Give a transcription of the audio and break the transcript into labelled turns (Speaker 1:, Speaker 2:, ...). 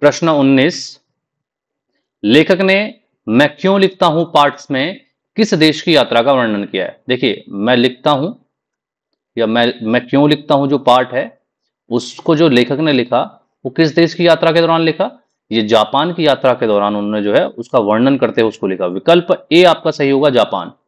Speaker 1: प्रश्न 19 लेखक ने मैं क्यों लिखता हूं पार्ट्स में किस देश की यात्रा का वर्णन किया है देखिए मैं लिखता हूं या मैं मैं क्यों लिखता हूं जो पार्ट है उसको जो लेखक ने लिखा वो किस देश की यात्रा के दौरान लिखा ये जापान की यात्रा के दौरान उन्होंने जो है उसका वर्णन करते हुए उसको लिखा विकल्प ए आपका सही होगा जापान